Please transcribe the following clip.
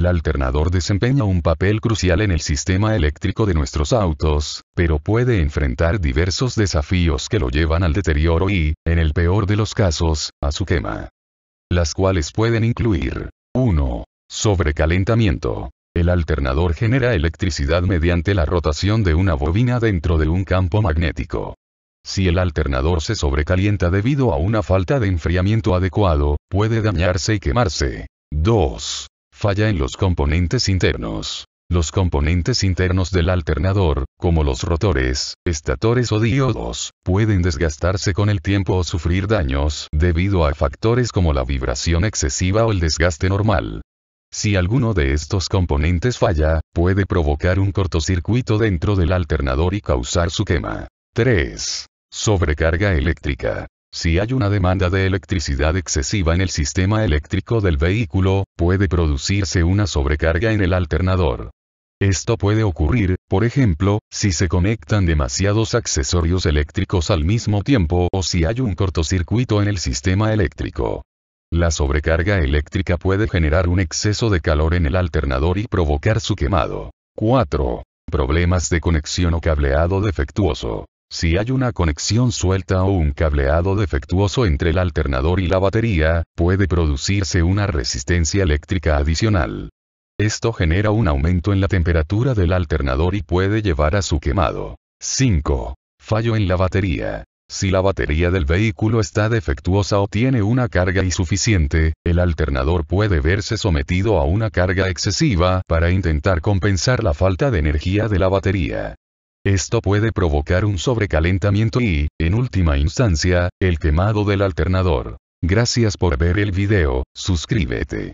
El alternador desempeña un papel crucial en el sistema eléctrico de nuestros autos, pero puede enfrentar diversos desafíos que lo llevan al deterioro y, en el peor de los casos, a su quema. Las cuales pueden incluir 1. Sobrecalentamiento. El alternador genera electricidad mediante la rotación de una bobina dentro de un campo magnético. Si el alternador se sobrecalienta debido a una falta de enfriamiento adecuado, puede dañarse y quemarse. 2 falla en los componentes internos. Los componentes internos del alternador, como los rotores, estatores o diodos, pueden desgastarse con el tiempo o sufrir daños debido a factores como la vibración excesiva o el desgaste normal. Si alguno de estos componentes falla, puede provocar un cortocircuito dentro del alternador y causar su quema. 3. Sobrecarga eléctrica. Si hay una demanda de electricidad excesiva en el sistema eléctrico del vehículo, puede producirse una sobrecarga en el alternador. Esto puede ocurrir, por ejemplo, si se conectan demasiados accesorios eléctricos al mismo tiempo o si hay un cortocircuito en el sistema eléctrico. La sobrecarga eléctrica puede generar un exceso de calor en el alternador y provocar su quemado. 4. Problemas de conexión o cableado defectuoso. Si hay una conexión suelta o un cableado defectuoso entre el alternador y la batería, puede producirse una resistencia eléctrica adicional. Esto genera un aumento en la temperatura del alternador y puede llevar a su quemado. 5. Fallo en la batería. Si la batería del vehículo está defectuosa o tiene una carga insuficiente, el alternador puede verse sometido a una carga excesiva para intentar compensar la falta de energía de la batería. Esto puede provocar un sobrecalentamiento y, en última instancia, el quemado del alternador. Gracias por ver el video, suscríbete.